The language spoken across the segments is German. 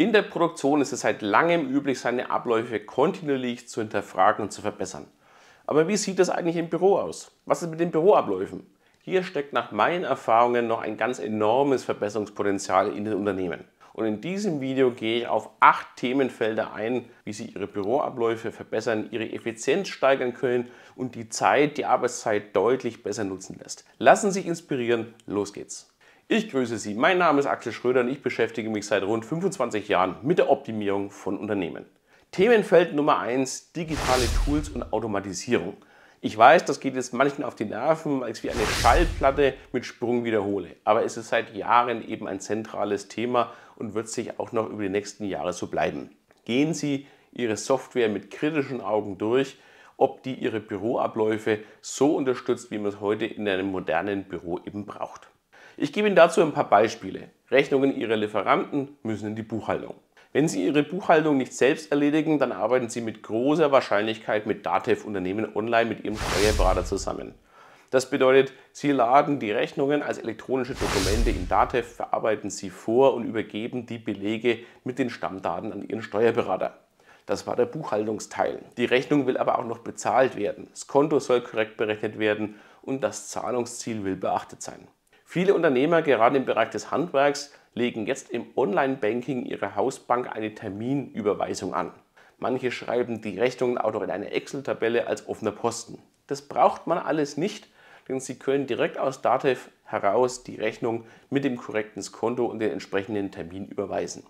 In der Produktion ist es seit langem üblich, seine Abläufe kontinuierlich zu hinterfragen und zu verbessern. Aber wie sieht das eigentlich im Büro aus? Was ist mit den Büroabläufen? Hier steckt nach meinen Erfahrungen noch ein ganz enormes Verbesserungspotenzial in den Unternehmen. Und in diesem Video gehe ich auf acht Themenfelder ein, wie Sie Ihre Büroabläufe verbessern, Ihre Effizienz steigern können und die Zeit, die Arbeitszeit deutlich besser nutzen lässt. Lassen Sie sich inspirieren, los geht's. Ich grüße Sie, mein Name ist Axel Schröder und ich beschäftige mich seit rund 25 Jahren mit der Optimierung von Unternehmen. Themenfeld Nummer 1, digitale Tools und Automatisierung. Ich weiß, das geht jetzt manchen auf die Nerven, als wie eine Schallplatte mit Sprung wiederhole. Aber es ist seit Jahren eben ein zentrales Thema und wird sich auch noch über die nächsten Jahre so bleiben. Gehen Sie Ihre Software mit kritischen Augen durch, ob die Ihre Büroabläufe so unterstützt, wie man es heute in einem modernen Büro eben braucht. Ich gebe Ihnen dazu ein paar Beispiele. Rechnungen Ihrer Lieferanten müssen in die Buchhaltung. Wenn Sie Ihre Buchhaltung nicht selbst erledigen, dann arbeiten Sie mit großer Wahrscheinlichkeit mit DATEV-Unternehmen online mit Ihrem Steuerberater zusammen. Das bedeutet, Sie laden die Rechnungen als elektronische Dokumente in DATEV, verarbeiten sie vor und übergeben die Belege mit den Stammdaten an Ihren Steuerberater. Das war der Buchhaltungsteil. Die Rechnung will aber auch noch bezahlt werden. Das Konto soll korrekt berechnet werden und das Zahlungsziel will beachtet sein. Viele Unternehmer, gerade im Bereich des Handwerks, legen jetzt im Online-Banking ihrer Hausbank eine Terminüberweisung an. Manche schreiben die Rechnungen auch noch in eine Excel-Tabelle als offener Posten. Das braucht man alles nicht, denn Sie können direkt aus Datev heraus die Rechnung mit dem korrekten Konto und den entsprechenden Termin überweisen.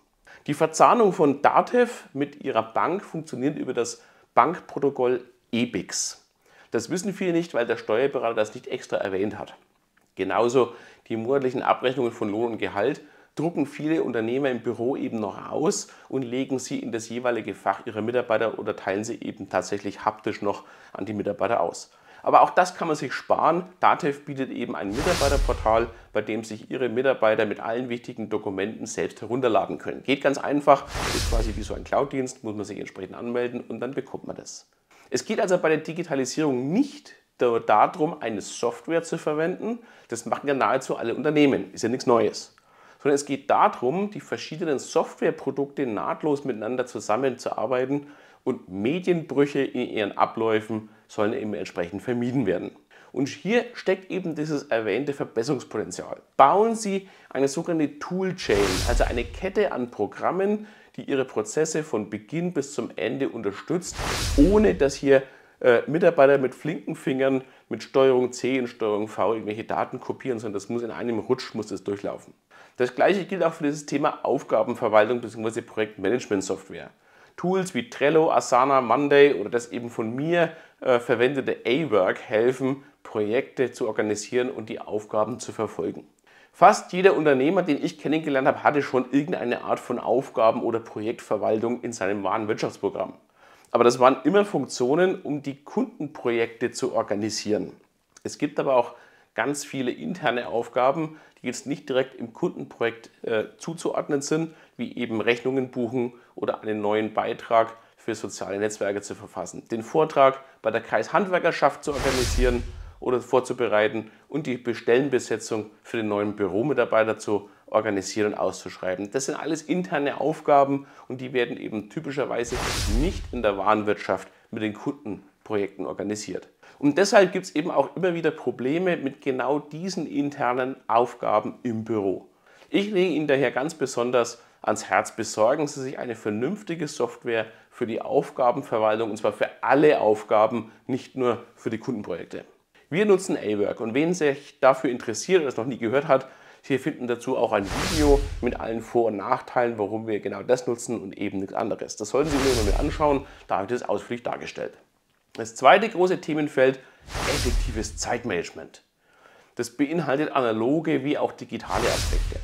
Die Verzahnung von Datev mit Ihrer Bank funktioniert über das Bankprotokoll EBIX. Das wissen viele nicht, weil der Steuerberater das nicht extra erwähnt hat. Genauso die monatlichen Abrechnungen von Lohn und Gehalt drucken viele Unternehmer im Büro eben noch aus und legen sie in das jeweilige Fach ihrer Mitarbeiter oder teilen sie eben tatsächlich haptisch noch an die Mitarbeiter aus. Aber auch das kann man sich sparen. Datev bietet eben ein Mitarbeiterportal, bei dem sich Ihre Mitarbeiter mit allen wichtigen Dokumenten selbst herunterladen können. Geht ganz einfach, ist quasi wie so ein Cloud-Dienst, muss man sich entsprechend anmelden und dann bekommt man das. Es geht also bei der Digitalisierung nicht darum, eine Software zu verwenden. Das machen ja nahezu alle Unternehmen, ist ja nichts Neues. Sondern es geht darum, die verschiedenen Softwareprodukte nahtlos miteinander zusammenzuarbeiten und Medienbrüche in ihren Abläufen sollen eben entsprechend vermieden werden. Und hier steckt eben dieses erwähnte Verbesserungspotenzial. Bauen Sie eine sogenannte Toolchain, also eine Kette an Programmen, die Ihre Prozesse von Beginn bis zum Ende unterstützt, ohne dass hier äh, Mitarbeiter mit flinken Fingern mit Steuerung C und Steuerung V irgendwelche Daten kopieren, sondern das muss in einem Rutsch muss das durchlaufen. Das gleiche gilt auch für dieses Thema Aufgabenverwaltung bzw. Projektmanagement-Software. Tools wie Trello, Asana, Monday oder das eben von mir äh, verwendete A-Work helfen, Projekte zu organisieren und die Aufgaben zu verfolgen. Fast jeder Unternehmer, den ich kennengelernt habe, hatte schon irgendeine Art von Aufgaben- oder Projektverwaltung in seinem wahren Wirtschaftsprogramm. Aber das waren immer Funktionen, um die Kundenprojekte zu organisieren. Es gibt aber auch ganz viele interne Aufgaben, die jetzt nicht direkt im Kundenprojekt äh, zuzuordnen sind, wie eben Rechnungen buchen oder einen neuen Beitrag für soziale Netzwerke zu verfassen, den Vortrag bei der Kreishandwerkerschaft zu organisieren oder vorzubereiten und die Bestellenbesetzung für den neuen Büromitarbeiter zu organisieren organisieren und auszuschreiben. Das sind alles interne Aufgaben und die werden eben typischerweise nicht in der Warenwirtschaft mit den Kundenprojekten organisiert. Und deshalb gibt es eben auch immer wieder Probleme mit genau diesen internen Aufgaben im Büro. Ich lege Ihnen daher ganz besonders ans Herz, besorgen Sie sich eine vernünftige Software für die Aufgabenverwaltung und zwar für alle Aufgaben, nicht nur für die Kundenprojekte. Wir nutzen A-Work und wen sich dafür interessiert oder es noch nie gehört hat, Sie finden dazu auch ein Video mit allen Vor- und Nachteilen, warum wir genau das nutzen und eben nichts anderes. Das sollten Sie sich mal anschauen, da habe ich das ausführlich dargestellt. Das zweite große Themenfeld, effektives Zeitmanagement. Das beinhaltet analoge wie auch digitale Aspekte.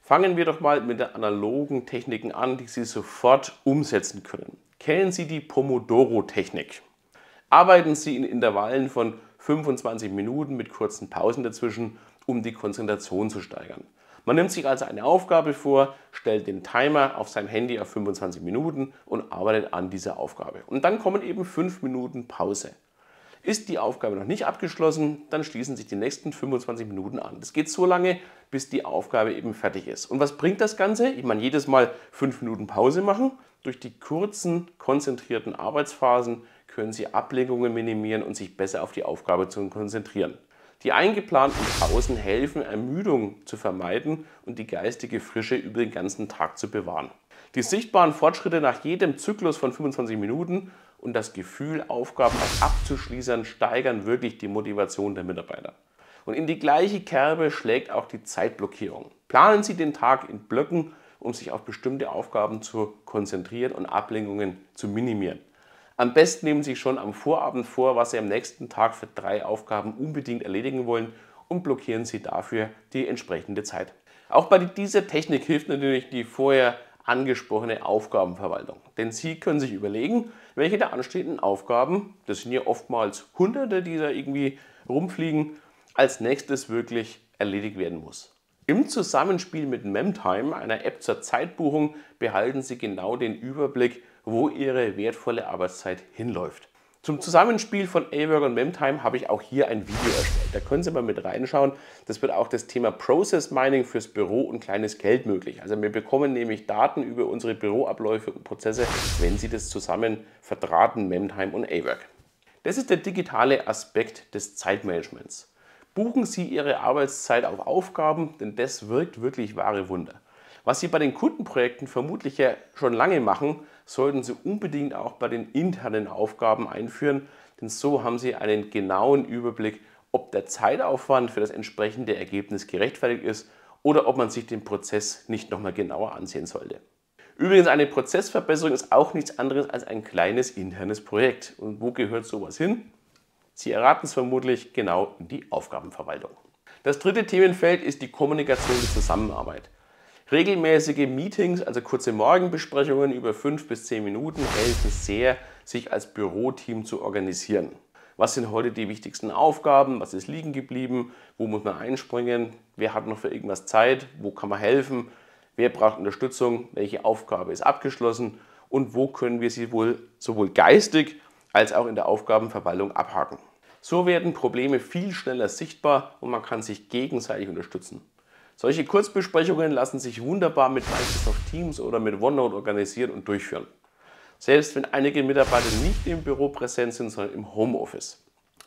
Fangen wir doch mal mit den analogen Techniken an, die Sie sofort umsetzen können. Kennen Sie die Pomodoro-Technik? Arbeiten Sie in Intervallen von 25 Minuten mit kurzen Pausen dazwischen um die Konzentration zu steigern. Man nimmt sich also eine Aufgabe vor, stellt den Timer auf seinem Handy auf 25 Minuten und arbeitet an dieser Aufgabe. Und dann kommen eben 5 Minuten Pause. Ist die Aufgabe noch nicht abgeschlossen, dann schließen sich die nächsten 25 Minuten an. Das geht so lange, bis die Aufgabe eben fertig ist. Und was bringt das Ganze? Ich meine, jedes Mal 5 Minuten Pause machen. Durch die kurzen, konzentrierten Arbeitsphasen können Sie Ablenkungen minimieren und sich besser auf die Aufgabe konzentrieren. Die eingeplanten Pausen helfen, Ermüdung zu vermeiden und die geistige Frische über den ganzen Tag zu bewahren. Die sichtbaren Fortschritte nach jedem Zyklus von 25 Minuten und das Gefühl, Aufgaben abzuschließen, steigern wirklich die Motivation der Mitarbeiter. Und in die gleiche Kerbe schlägt auch die Zeitblockierung. Planen Sie den Tag in Blöcken, um sich auf bestimmte Aufgaben zu konzentrieren und Ablenkungen zu minimieren. Am besten nehmen Sie schon am Vorabend vor, was Sie am nächsten Tag für drei Aufgaben unbedingt erledigen wollen und blockieren Sie dafür die entsprechende Zeit. Auch bei dieser Technik hilft natürlich die vorher angesprochene Aufgabenverwaltung. Denn Sie können sich überlegen, welche der anstehenden Aufgaben, das sind ja oftmals Hunderte, die da irgendwie rumfliegen, als nächstes wirklich erledigt werden muss. Im Zusammenspiel mit Memtime, einer App zur Zeitbuchung, behalten Sie genau den Überblick wo ihre wertvolle Arbeitszeit hinläuft. Zum Zusammenspiel von Awerk und Memtime habe ich auch hier ein Video erstellt. Da können Sie mal mit reinschauen. Das wird auch das Thema Process Mining fürs Büro und kleines Geld möglich. Also wir bekommen nämlich Daten über unsere Büroabläufe und Prozesse, wenn Sie das zusammen verdrahten, Memtime und Awerk. Das ist der digitale Aspekt des Zeitmanagements. Buchen Sie Ihre Arbeitszeit auf Aufgaben, denn das wirkt wirklich wahre Wunder. Was Sie bei den Kundenprojekten vermutlich ja schon lange machen, sollten Sie unbedingt auch bei den internen Aufgaben einführen, denn so haben Sie einen genauen Überblick, ob der Zeitaufwand für das entsprechende Ergebnis gerechtfertigt ist oder ob man sich den Prozess nicht nochmal genauer ansehen sollte. Übrigens, eine Prozessverbesserung ist auch nichts anderes als ein kleines internes Projekt. Und wo gehört sowas hin? Sie erraten es vermutlich genau in die Aufgabenverwaltung. Das dritte Themenfeld ist die Kommunikation und Zusammenarbeit. Regelmäßige Meetings, also kurze Morgenbesprechungen über fünf bis zehn Minuten, helfen sehr, sich als Büroteam zu organisieren. Was sind heute die wichtigsten Aufgaben? Was ist liegen geblieben? Wo muss man einspringen? Wer hat noch für irgendwas Zeit? Wo kann man helfen? Wer braucht Unterstützung? Welche Aufgabe ist abgeschlossen? Und wo können wir sie wohl sowohl geistig als auch in der Aufgabenverwaltung abhaken? So werden Probleme viel schneller sichtbar und man kann sich gegenseitig unterstützen. Solche Kurzbesprechungen lassen sich wunderbar mit Microsoft Teams oder mit OneNote organisieren und durchführen. Selbst wenn einige Mitarbeiter nicht im Büro präsent sind, sondern im Homeoffice.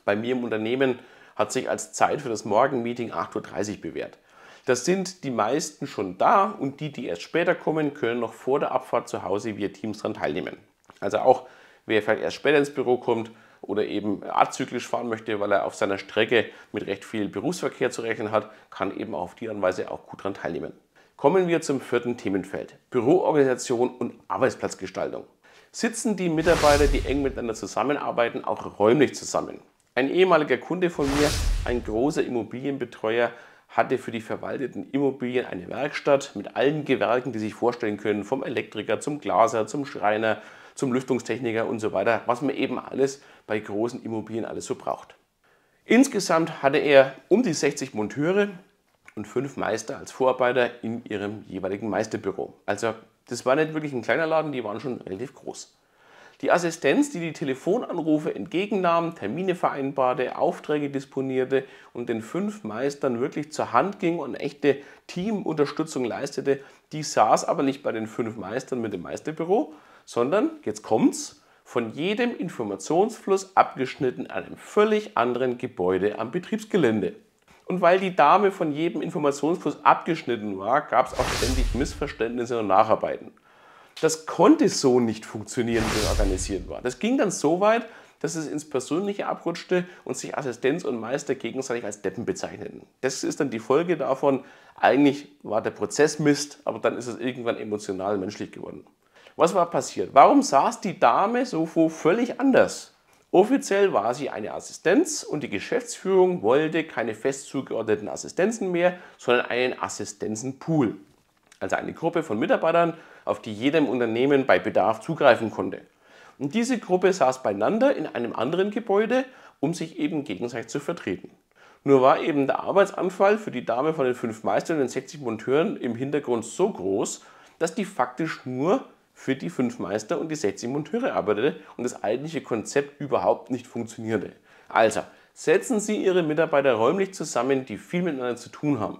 Bei mir im Unternehmen hat sich als Zeit für das Morgenmeeting 8.30 Uhr bewährt. Das sind die meisten schon da und die, die erst später kommen, können noch vor der Abfahrt zu Hause via Teams daran teilnehmen. Also auch wer vielleicht erst später ins Büro kommt, oder eben azyklisch fahren möchte, weil er auf seiner Strecke mit recht viel Berufsverkehr zu rechnen hat, kann eben auf die Anweise auch gut daran teilnehmen. Kommen wir zum vierten Themenfeld, Büroorganisation und Arbeitsplatzgestaltung. Sitzen die Mitarbeiter, die eng miteinander zusammenarbeiten, auch räumlich zusammen? Ein ehemaliger Kunde von mir, ein großer Immobilienbetreuer, hatte für die verwalteten Immobilien eine Werkstatt mit allen Gewerken, die sich vorstellen können, vom Elektriker zum Glaser, zum Schreiner, zum Lüftungstechniker und so weiter, was man eben alles bei großen Immobilien alles so braucht. Insgesamt hatte er um die 60 Monteure und fünf Meister als Vorarbeiter in ihrem jeweiligen Meisterbüro. Also das war nicht wirklich ein kleiner Laden, die waren schon relativ groß. Die Assistenz, die die Telefonanrufe entgegennahm, Termine vereinbarte, Aufträge disponierte und den fünf Meistern wirklich zur Hand ging und echte Teamunterstützung leistete, die saß aber nicht bei den fünf Meistern mit dem Meisterbüro, sondern, jetzt kommt's, von jedem Informationsfluss abgeschnitten an einem völlig anderen Gebäude am Betriebsgelände. Und weil die Dame von jedem Informationsfluss abgeschnitten war, gab es auch ständig Missverständnisse und Nacharbeiten. Das konnte so nicht funktionieren, wie es organisiert war. Das ging dann so weit, dass es ins Persönliche abrutschte und sich Assistenz und Meister gegenseitig als Deppen bezeichneten. Das ist dann die Folge davon, eigentlich war der Prozess Mist, aber dann ist es irgendwann emotional menschlich geworden. Was war passiert? Warum saß die Dame so völlig anders? Offiziell war sie eine Assistenz und die Geschäftsführung wollte keine fest zugeordneten Assistenzen mehr, sondern einen Assistenzenpool. Also eine Gruppe von Mitarbeitern, auf die jedem Unternehmen bei Bedarf zugreifen konnte. Und diese Gruppe saß beieinander in einem anderen Gebäude, um sich eben gegenseitig zu vertreten. Nur war eben der Arbeitsanfall für die Dame von den fünf Meistern und den 60 Monteuren im Hintergrund so groß, dass die faktisch nur für die fünf Meister und die 60 Monteure arbeitete und das eigentliche Konzept überhaupt nicht funktionierte. Also, setzen Sie Ihre Mitarbeiter räumlich zusammen, die viel miteinander zu tun haben.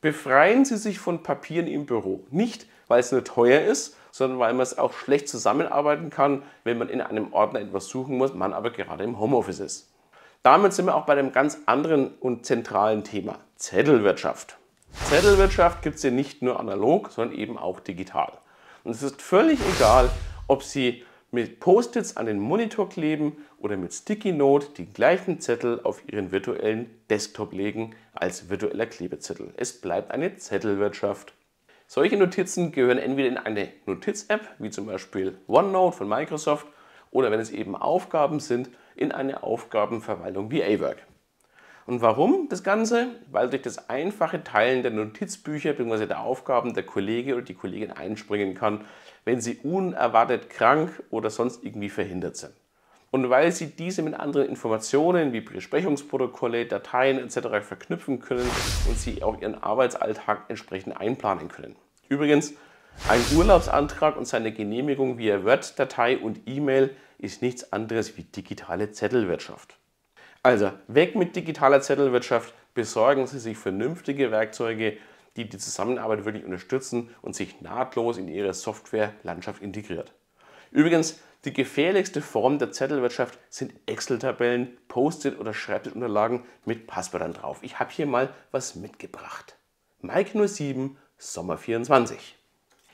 Befreien Sie sich von Papieren im Büro. Nicht, weil es nur teuer ist, sondern weil man es auch schlecht zusammenarbeiten kann, wenn man in einem Ordner etwas suchen muss, man aber gerade im Homeoffice ist. Damit sind wir auch bei einem ganz anderen und zentralen Thema, Zettelwirtschaft. Zettelwirtschaft gibt es ja nicht nur analog, sondern eben auch digital. Und es ist völlig egal, ob Sie mit Post-its an den Monitor kleben oder mit Sticky Note den gleichen Zettel auf Ihren virtuellen Desktop legen als virtueller Klebezettel. Es bleibt eine Zettelwirtschaft. Solche Notizen gehören entweder in eine Notiz-App, wie zum Beispiel OneNote von Microsoft, oder wenn es eben Aufgaben sind, in eine Aufgabenverwaltung wie AWork. Und warum das Ganze? Weil durch das einfache Teilen der Notizbücher bzw. der Aufgaben der Kollege oder die Kollegin einspringen kann, wenn sie unerwartet krank oder sonst irgendwie verhindert sind. Und weil sie diese mit anderen Informationen wie Besprechungsprotokolle, Dateien etc. verknüpfen können und sie auch ihren Arbeitsalltag entsprechend einplanen können. Übrigens, ein Urlaubsantrag und seine Genehmigung via Word-Datei und E-Mail ist nichts anderes wie digitale Zettelwirtschaft. Also weg mit digitaler Zettelwirtschaft, besorgen Sie sich vernünftige Werkzeuge, die die Zusammenarbeit wirklich unterstützen und sich nahtlos in Ihre Softwarelandschaft integriert. Übrigens, die gefährlichste Form der Zettelwirtschaft sind Excel-Tabellen, Post-it oder Schreibtischunterlagen mit Passwörtern drauf. Ich habe hier mal was mitgebracht. Mike 07 Sommer 24.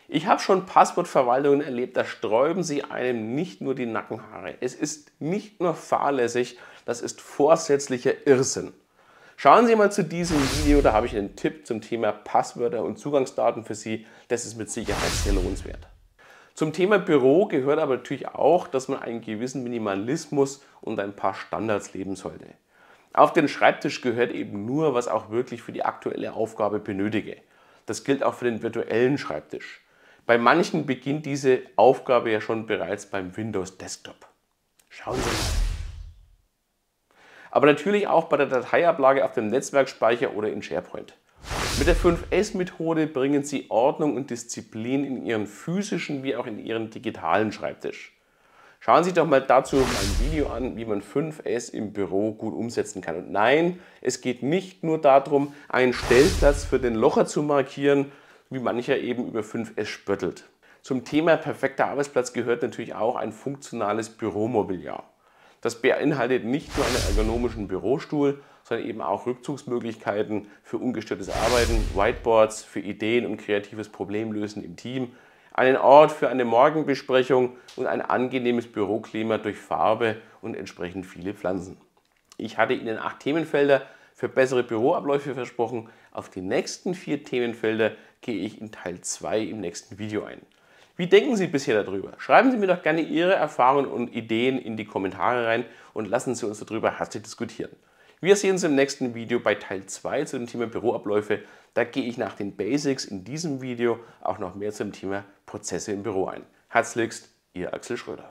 Ich habe schon Passwortverwaltungen erlebt, da sträuben sie einem nicht nur die Nackenhaare. Es ist nicht nur fahrlässig, das ist vorsätzlicher Irrsinn. Schauen Sie mal zu diesem Video, da habe ich einen Tipp zum Thema Passwörter und Zugangsdaten für Sie. Das ist mit Sicherheit sehr lohnenswert. Zum Thema Büro gehört aber natürlich auch, dass man einen gewissen Minimalismus und ein paar Standards leben sollte. Auf den Schreibtisch gehört eben nur, was auch wirklich für die aktuelle Aufgabe benötige. Das gilt auch für den virtuellen Schreibtisch. Bei manchen beginnt diese Aufgabe ja schon bereits beim Windows Desktop. Schauen Sie mal aber natürlich auch bei der Dateiablage auf dem Netzwerkspeicher oder in SharePoint. Mit der 5S-Methode bringen Sie Ordnung und Disziplin in Ihren physischen wie auch in Ihren digitalen Schreibtisch. Schauen Sie sich doch mal dazu ein Video an, wie man 5S im Büro gut umsetzen kann. Und nein, es geht nicht nur darum, einen Stellplatz für den Locher zu markieren, wie mancher eben über 5S spöttelt. Zum Thema perfekter Arbeitsplatz gehört natürlich auch ein funktionales Büromobiliar. Das beinhaltet nicht nur einen ergonomischen Bürostuhl, sondern eben auch Rückzugsmöglichkeiten für ungestörtes Arbeiten, Whiteboards für Ideen und kreatives Problemlösen im Team, einen Ort für eine Morgenbesprechung und ein angenehmes Büroklima durch Farbe und entsprechend viele Pflanzen. Ich hatte Ihnen acht Themenfelder für bessere Büroabläufe versprochen. Auf die nächsten vier Themenfelder gehe ich in Teil 2 im nächsten Video ein. Wie denken Sie bisher darüber? Schreiben Sie mir doch gerne Ihre Erfahrungen und Ideen in die Kommentare rein und lassen Sie uns darüber herzlich diskutieren. Wir sehen uns im nächsten Video bei Teil 2 zu dem Thema Büroabläufe. Da gehe ich nach den Basics in diesem Video auch noch mehr zum Thema Prozesse im Büro ein. Herzlichst, Ihr Axel Schröder.